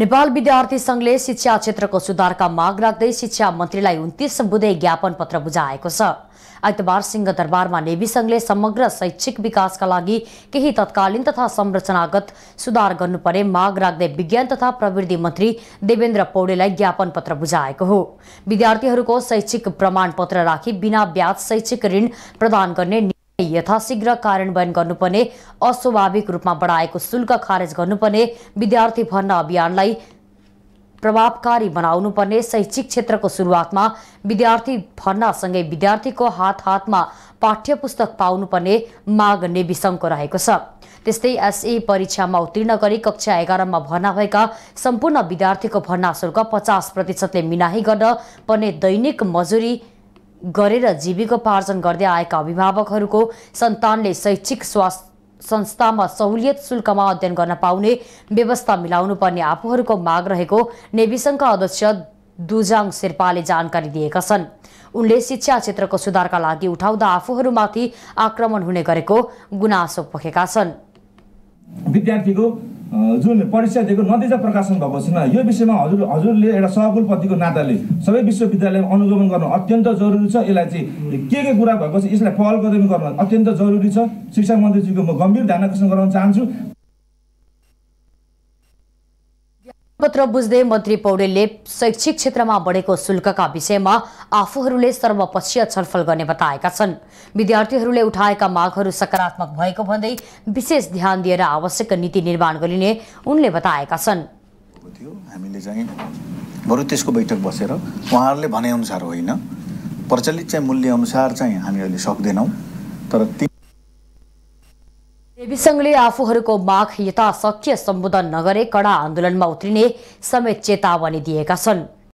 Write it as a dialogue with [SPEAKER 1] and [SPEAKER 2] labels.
[SPEAKER 1] नेपाल विद्यार्थी सङ्घले शिक्षा क्षेत्रको सुधारका माग राख्दै शिक्षा मन्त्रीलाई उन्तिस बुधे ज्ञापन पत्र बुझाएको छ आइतबार सिंहदरबारमा नेभी सङ्घले समग्र शैक्षिक विकासका लागि केही तत्कालीन तथा संरचनागत सुधार गर्नुपर्ने माग राख्दै विज्ञान तथा प्रविधि मन्त्री देवेन्द्र पौडेलाई ज्ञापन पत्र बुझाएको हो विद्यार्थीहरूको शैक्षिक प्रमाणपत्र राखी बिना ब्याज शैक्षिक ऋण प्रदान गर्ने यथाशीघ्र कार्यान्वयन गर्नुपर्ने अस्वाभाविक रूपमा बढाएको शुल्क खारेज गर्नुपर्ने विद्यार्थी भर्ना अभियानलाई प्रभावकारी बनाउनुपर्ने शैक्षिक क्षेत्रको सुरुवातमा विद्यार्थी भर्नासँगै विद्यार्थीको हात हातमा पाठ्य पुस्तक पाउनुपर्ने माग नेभी रहेको छ त्यस्तै एसई परीक्षामा उत्तीर्ण गरी कक्षा एघारमा भर्ना भएका सम्पूर्ण विद्यार्थीको भर्ना शुल्क पचास प्रतिशतले मिनाही गर्न पर्ने दैनिक मजुरी गरेर जीविकोपार्जन गर्दै आएका अभिभावकहरूको सन्तानले शैक्षिक स्वास्थ्य संस्थामा सहुलियत शुल्कमा अध्ययन गर्न पाउने व्यवस्था मिलाउनु पर्ने आफूहरूको माग रहेको नेविसङ्घका अध्यक्ष दुजाङ शेर्पाले जानकारी दिएका छन् उनले शिक्षा क्षेत्रको सुधारका लागि उठाउँदा आफूहरूमाथि आक्रमण हुने गरेको गुनासो पोखेका छन्
[SPEAKER 2] विद्यार्थीको जुन परीक्षा दिएको नतिजा प्रकाशन भएको छैन यो विषयमा हजुर हजुरले एउटा सहकुलपतिको नाताले सबै विश्वविद्यालयमा अनुगमन गर्नु अत्यन्त जरुरी छ यसलाई चाहिँ के के कुरा भएको छ यसलाई पहल कदमी गर्नु अत्यन्त जरुरी छ शिक्षा मन्त्रीजीको म गम्भीर ध्यान आकर्षण गराउन चाहन्छु
[SPEAKER 1] पत्र बुझ्दै मन्त्री पौडेलले शैक्षिक क्षेत्रमा बढेको शुल्कका विषयमा आफूहरूले सर्वपक्षीय छलफल गर्ने बताएका छन् विद्यार्थीहरूले उठाएका मागहरू सकारात्मक भएको भन्दै विशेष ध्यान दिएर आवश्यक नीति निर्माण गरिने उनले बताएका छन् हामीले चाहिँ
[SPEAKER 3] बरु त्यसको बैठक बसेर उहाँहरूले भनेअनुसार होइन प्रचलित चाहिँ मूल्यअनुसार चाहिँ हामीहरूले सक्दैनौँ तर
[SPEAKER 1] सङ्घले आफूहरूको माग यथाशक्य सम्बोधन नगरे कडा आन्दोलनमा उत्रिने समेत चेतावनी दिएका छन्